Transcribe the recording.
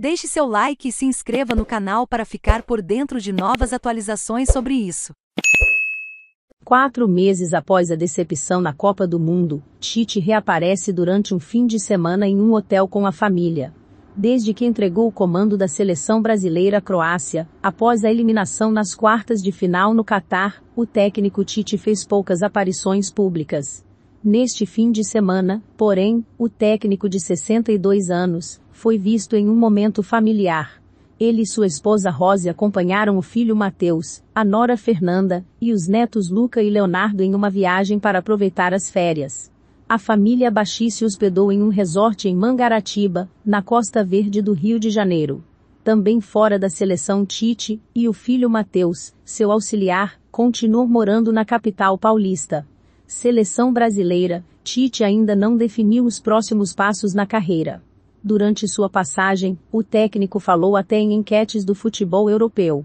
Deixe seu like e se inscreva no canal para ficar por dentro de novas atualizações sobre isso. Quatro meses após a decepção na Copa do Mundo, Tite reaparece durante um fim de semana em um hotel com a família. Desde que entregou o comando da seleção brasileira à Croácia, após a eliminação nas quartas de final no Catar, o técnico Tite fez poucas aparições públicas. Neste fim de semana, porém, o técnico de 62 anos, foi visto em um momento familiar. Ele e sua esposa Rose acompanharam o filho Mateus, a nora Fernanda e os netos Luca e Leonardo em uma viagem para aproveitar as férias. A família Baxi se hospedou em um resort em Mangaratiba, na Costa Verde do Rio de Janeiro. Também fora da seleção Tite, e o filho Mateus, seu auxiliar, continuou morando na capital paulista. Seleção brasileira, Tite ainda não definiu os próximos passos na carreira. Durante sua passagem, o técnico falou até em enquetes do futebol europeu.